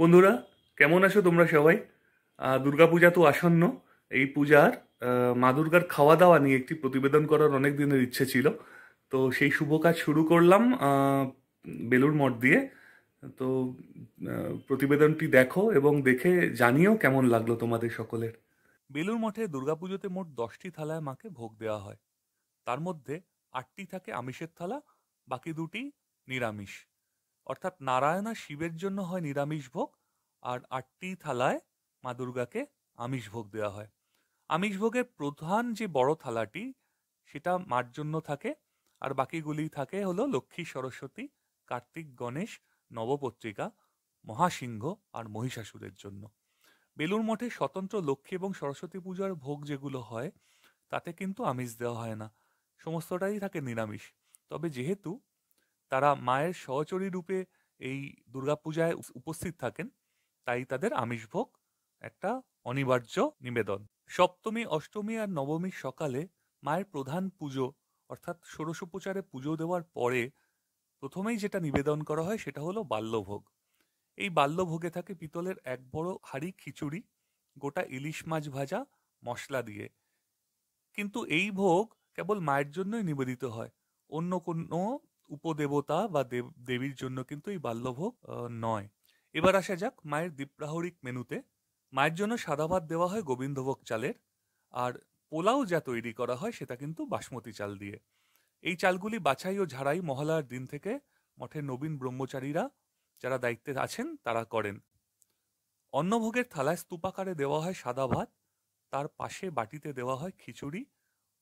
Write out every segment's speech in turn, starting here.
বন্ধুরা কেমন আছো তোমরা সবাই দুর্গাপূজা তো আসন্ন এই পূজার মা দুর্গার খাওয়া দাওয়া নিয়ে একটি প্রতিবেদন করার অনেক দিনের ইচ্ছে ছিল তো সেই শুভ কাজ শুরু করলাম বেলুর মঠ দিয়ে তো প্রতিবেদনটি দেখো এবং দেখে জানিও কেমন লাগলো তোমাদের সকলের বেলুর মঠে দুর্গাপুজোতে মোট দশটি থালায় মাকে ভোগ দেওয়া হয় তার মধ্যে আটটি থাকে আমিষের থালা বাকি দুটি নিরামিষ অর্থাৎ নারায়ণা শিবের জন্য হয় নিরামিষ ভোগ আর আটটি থালায় মা দুর্গাকে আমিষ ভোগ দেওয়া হয় আমিষ ভোগের প্রধান যে বড় থালাটি সেটা মার জন্য থাকে আর বাকিগুলি থাকে হলো লক্ষ্মী সরস্বতী কার্তিক গণেশ নবপত্রিকা মহাসিংহ আর মহিষাসুরের জন্য বেলুর মঠে স্বতন্ত্র লক্ষ্মী এবং সরস্বতী পূজার ভোগ যেগুলো হয় তাতে কিন্তু আমিষ দেওয়া হয় না সমস্তটাই থাকে নিরামিষ তবে যেহেতু তারা মায়ের সহচরী রূপে এই দুর্গাপূজায় উপস্থিত থাকেন তাই তাদের আমিষ ভোগ একটা অনিবার্য নিবেদন সপ্তমী অষ্টমী আর নবমীর সকালে মায়ের প্রধান পুজো অর্থাৎ ষোড়শোপচারে পুজো দেওয়ার পরে প্রথমেই যেটা নিবেদন করা হয় সেটা হলো বাল্যভোগ এই বাল্যভোগে থাকে পিতলের এক বড় হাড়ি খিচুড়ি গোটা ইলিশ মাছ ভাজা মশলা দিয়ে কিন্তু এই ভোগ কেবল মায়ের জন্যই নিবেদিত হয় অন্য কোনো উপদেবতা বা দেব দেবীর জন্য কিন্তু এই বাল্যভোগ নয় এবার আসা যাক মায়ের দ্বীপ্রাহরিক মেনুতে মায়ের জন্য সাদা ভাত দেওয়া হয় গোবিন্দভোগ চালের আর পোলাও যা তৈরি করা হয় সেটা কিন্তু বাসমতি চাল দিয়ে এই চালগুলি বাছাই ও ঝাড়াই মহলার দিন থেকে মঠের নবীন ব্রহ্মচারীরা যারা দায়িত্বে আছেন তারা করেন অন্নভোগের থালায় স্তূপাকারে দেওয়া হয় সাদা ভাত তার পাশে বাটিতে দেওয়া হয় খিচুড়ি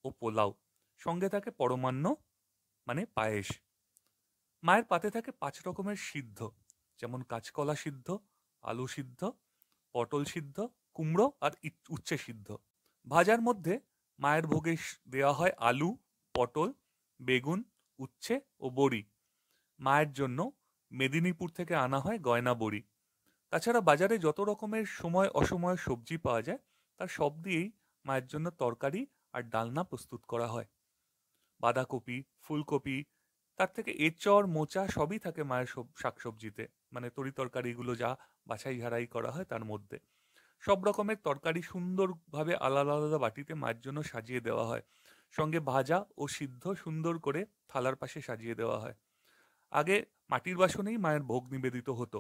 ও পোলাও সঙ্গে থাকে পরমান্ন মানে পায়েস মায়ের পাতে থাকে পাঁচ রকমের সিদ্ধ যেমন কাঁচকলা সিদ্ধ আলু সিদ্ধ পটল সিদ্ধ কুমড়ো আর উচ্ছে সিদ্ধ ভাজার মধ্যে মায়ের ভোগে দেওয়া হয় আলু পটল বেগুন উচ্ছে ও বড়ি মায়ের জন্য মেদিনীপুর থেকে আনা হয় গয়না বড়ি তাছাড়া বাজারে যত রকমের সময় অসময় সবজি পাওয়া যায় তার সব দিয়েই মায়ের জন্য তরকারি আর ডালনা প্রস্তুত করা হয় বাঁধাকপি ফুলকপি তার থেকে এচর মোচা সবই থাকে মায়ের শাকসবজিতে মানে তরি তরকারিগুলো যা বাছাই ঝাড়াই করা হয় তার মধ্যে সব রকমের তরকারি সুন্দরভাবে আলাদা আলাদা বাটিতে মায়ের জন্য সাজিয়ে দেওয়া হয় সঙ্গে ভাজা ও সিদ্ধ সুন্দর করে থালার পাশে সাজিয়ে দেওয়া হয় আগে মাটির বাসনেই মায়ের ভোগ নিবেদিত হতো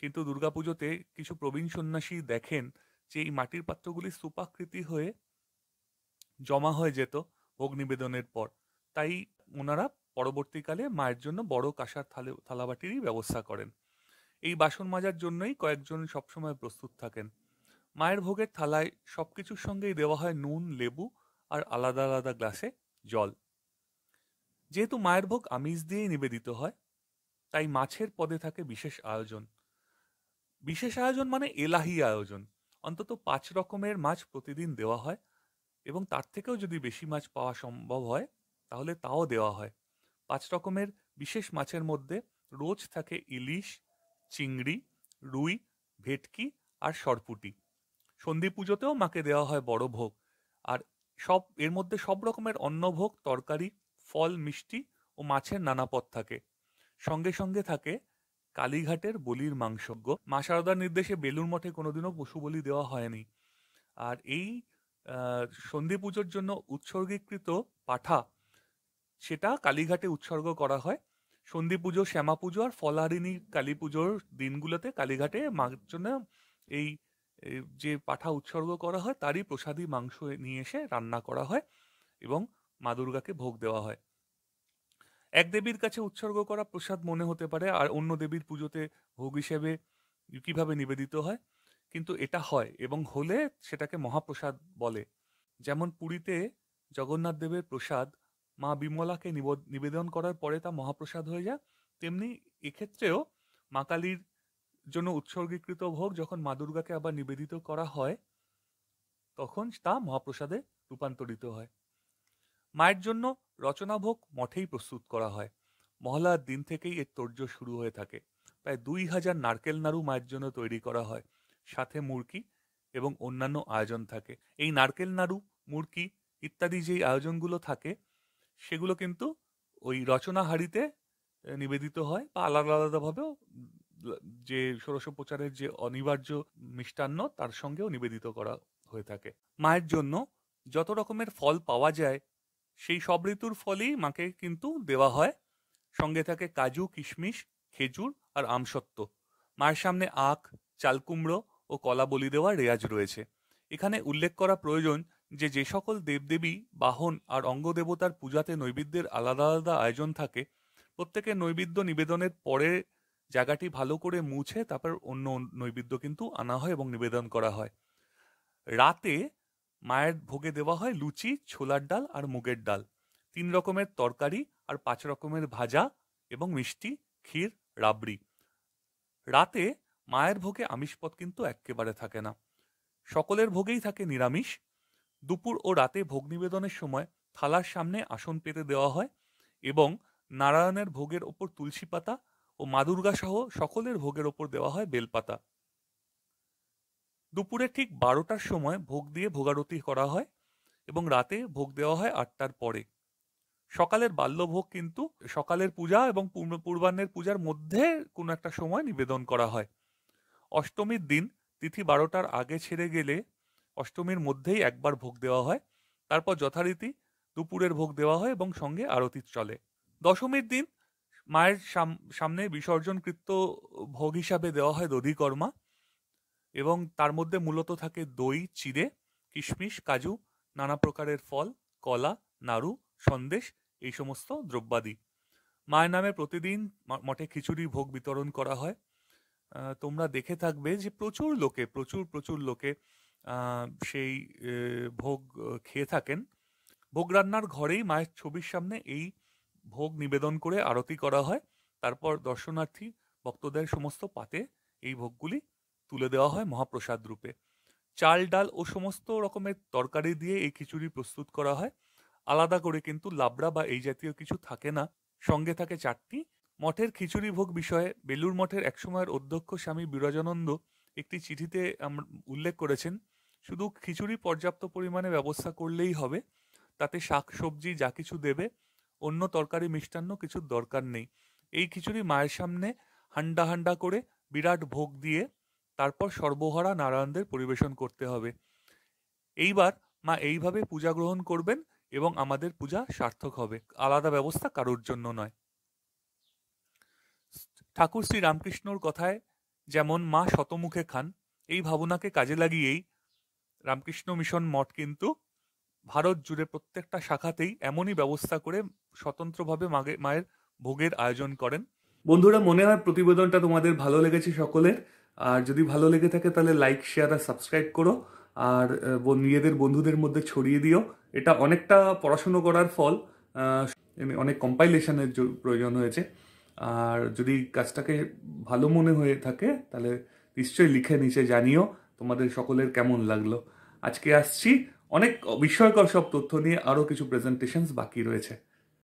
কিন্তু দুর্গাপুজোতে কিছু প্রবীণ সন্ন্যাসী দেখেন যে এই মাটির পাত্রগুলি স্তূপাকৃতি হয়ে জমা হয়ে যেত ভোগ নিবেদনের পর তাই ওনারা পরবর্তীকালে মায়ের জন্য বড় কাঁসার থালে থালাবাটিরই ব্যবস্থা করেন এই বাসন মাজার জন্যই কয়েকজন সবসময় প্রস্তুত থাকেন মায়ের ভোগের থালায় সব কিছুর সঙ্গেই দেওয়া হয় নুন লেবু আর আলাদা আলাদা গ্লাসে জল যেহেতু মায়ের ভোগ আমিষ দিয়েই নিবেদিত হয় তাই মাছের পদে থাকে বিশেষ আয়োজন বিশেষ আয়োজন মানে এলাহি আয়োজন অন্তত পাঁচ রকমের মাছ প্রতিদিন দেওয়া হয় এবং তার থেকেও যদি বেশি মাছ পাওয়া সম্ভব হয় তাহলে তাও দেওয়া হয় পাঁচ রকমের বিশেষ মাছের মধ্যে রোজ থাকে ইলিশ চিংড়ি রুই ভেটকি আর সরপুটি সন্ধি পুজোতেও মাকে দেওয়া হয় বড় ভোগ আর সব এর মধ্যে সব রকমের অন্নভোগ তরকারি ফল মিষ্টি ও মাছের নানা পদ থাকে সঙ্গে সঙ্গে থাকে কালীঘাটের বলির মাংসজ্ঞ মা শারদার নির্দেশে বেলুর মঠে কোনোদিনও পশু বলি দেওয়া হয়নি আর এই সন্ধি পুজোর জন্য উৎসর্গীকৃত পাঠা সেটা কালীঘাটে উৎসর্গ করা হয় সন্ধি পুজো শ্যামা পুজো আর ফলহারিণী কালী পুজোর দিনগুলোতে কালীঘাটে মার জন্য এই যে পাঠা উৎসর্গ করা হয় তারই প্রসাদী মাংস নিয়ে এসে রান্না করা হয় এবং মা দুর্গাকে ভোগ দেওয়া হয় এক দেবীর কাছে উৎসর্গ করা প্রসাদ মনে হতে পারে আর অন্য দেবীর পুজোতে ভোগ হিসেবে কিভাবে নিবেদিত হয় কিন্তু এটা হয় এবং হলে সেটাকে মহাপ্রসাদ বলে যেমন পুরীতে জগন্নাথ দেবের প্রসাদ মা বিমলাকে নিবেদন করার পরে তা মহাপ্রসাদ হয়ে যায় তেমনি এক্ষেত্রেও মা কালীর জন্য উৎসর্গীকৃত ভোগ যখন মা দুর্গাকে আবার নিবেদিত করা হয় তখন তা মহাপ্রসাদে রূপান্তরিত হয় মায়ের জন্য রচনা ভোগ মঠেই প্রস্তুত করা হয় মহলার দিন থেকেই এর তর্য শুরু হয়ে থাকে প্রায় দুই হাজার নারকেল নাড়ু মায়ের জন্য তৈরি করা হয় সাথে মুরকি এবং অন্যান্য আয়োজন থাকে এই নারকেল নাড়ু মুরকি ইত্যাদি যেই আয়োজনগুলো থাকে সেগুলো কিন্তু ওই রচনা হারিতে নিবেদিত হয় বা আলাদা আলাদাভাবেও যে ষোড়শ প্রচারের যে অনিবার্য মিষ্টান্ন তার সঙ্গেও নিবেদিত করা হয়ে থাকে মায়ের জন্য যত রকমের ফল পাওয়া যায় সেই সব ঋতুর ফলই মাকে কিন্তু দেওয়া হয় সঙ্গে থাকে কাজু কিশমিশ খেজুর আর আমসত্ত্ব মায়ের সামনে আখ চালকুমড়ো ও কলা বলি দেওয়ার রেয়াজ রয়েছে এখানে উল্লেখ করা প্রয়োজন যে যে সকল দেবদেবী বাহন আর অঙ্গদেবতার পূজাতে নৈবেদ্যের আলাদা আলাদা আয়োজন থাকে প্রত্যেকের নৈবেদ্য নিবেদনের পরে জায়গাটি ভালো করে মুছে তারপর অন্য নৈবেদ্য কিন্তু আনা হয় এবং নিবেদন করা হয় রাতে মায়ের ভোগে দেওয়া হয় লুচি ছোলার ডাল আর মুগের ডাল তিন রকমের তরকারি আর পাঁচ রকমের ভাজা এবং মিষ্টি ক্ষীর রাবড়ি রাতে মায়ের ভোগে আমিষ পথ কিন্তু একেবারে থাকে না সকলের ভোগেই থাকে নিরামিষ দুপুর ও রাতে ভোগ নিবেদনের সময় থালার সামনে আসন পেতে দেওয়া হয় এবং নারায়ণের ভোগের ওপর তুলসী পাতা ও মা সহ সকলের ভোগের ওপর দেওয়া হয় বেলপাতা দুপুরে ঠিক বারোটার সময় ভোগ দিয়ে ভোগারতি করা হয় এবং রাতে ভোগ দেওয়া হয় আটটার পরে সকালের বাল্যভোগ কিন্তু সকালের পূজা এবং পূর্বাহ্নের পূজার মধ্যে কোনো একটা সময় নিবেদন করা হয় অষ্টমীর দিন তিথি বারোটার আগে ছেড়ে গেলে অষ্টমীর মধ্যেই একবার ভোগ দেওয়া হয় তারপর যথারীতি দুপুরের ভোগ দেওয়া হয় এবং সঙ্গে আরতি চলে দশমীর দিন মায়ের সামনে বিসর্জনকৃত ভোগ হিসাবে দেওয়া হয় দধিকর্মা এবং তার মধ্যে মূলত থাকে দই চিড়ে কিশমিশ কাজু নানা প্রকারের ফল কলা নাড়ু সন্দেশ এই সমস্ত দ্রব্যাদি মায়ের নামে প্রতিদিন মঠে খিচুড়ি ভোগ বিতরণ করা হয় তোমরা দেখে থাকবে যে প্রচুর লোকে প্রচুর প্রচুর লোকে সেই ভোগ খেয়ে থাকেন ভোগ রান্নার ঘরেই মায়ের ছবির সামনে এই ভোগ নিবেদন করে আরতি করা হয় তারপর দর্শনার্থী ভক্তদের সমস্ত পাতে এই ভোগগুলি তুলে দেওয়া হয় মহাপ্রসাদ রূপে চাল ডাল ও সমস্ত রকমের তরকারি দিয়ে এই খিচুড়ি প্রস্তুত করা হয় আলাদা করে কিন্তু লাবড়া বা এই জাতীয় কিছু থাকে না সঙ্গে থাকে চারটি মঠের খিচুড়ি ভোগ বিষয়ে বেলুর মঠের একসময়ের অধ্যক্ষ স্বামী বিরাজানন্দ একটি চিঠিতে উল্লেখ করেছেন শুধু খিচুড়ি পর্যাপ্ত পরিমাণে ব্যবস্থা করলেই হবে তাতে শাক সবজি যা কিছু দেবে অন্য তরকারি মিষ্টান্ন কিছুর দরকার নেই এই খিচুড়ি মায়ের সামনে হান্ডা হান্ডা করে বিরাট ভোগ দিয়ে তারপর সর্বহারা নারায়ণদের পরিবেশন করতে হবে এইবার মা এইভাবে পূজা গ্রহণ করবেন এবং আমাদের পূজা সার্থক হবে আলাদা ব্যবস্থা কারোর জন্য নয় ঠাকুর শ্রী রামকৃষ্ণর কথায় যেমন মা শতমুখে খান এই ভাবনাকে কাজে লাগিয়েই রামকৃষ্ণ মিশন মঠ কিন্তু ভারত জুড়ে প্রত্যেকটা শাখাতেই এমনই ব্যবস্থা করে স্বতন্ত্রভাবে মায়ের ভোগের আয়োজন করেন বন্ধুরা মনে হয় প্রতিবেদনটা তোমাদের ভালো লেগেছে সকলের আর যদি ভালো লেগে থাকে তাহলে লাইক শেয়ার আর সাবস্ক্রাইব করো আর নিজেদের বন্ধুদের মধ্যে ছড়িয়ে দিও এটা অনেকটা পড়াশুনো করার ফল অনেক কম্পাইলেশনের প্রয়োজন হয়েছে আর যদি কাজটাকে ভালো মনে হয়ে থাকে তাহলে নিশ্চয়ই লিখে নিচে জানিও তোমাদের সকলের কেমন লাগলো আজকে আসছি অনেক বিস্ময়কর সব তথ্য নিয়ে আরও কিছু প্রেজেন্টেশনস বাকি রয়েছে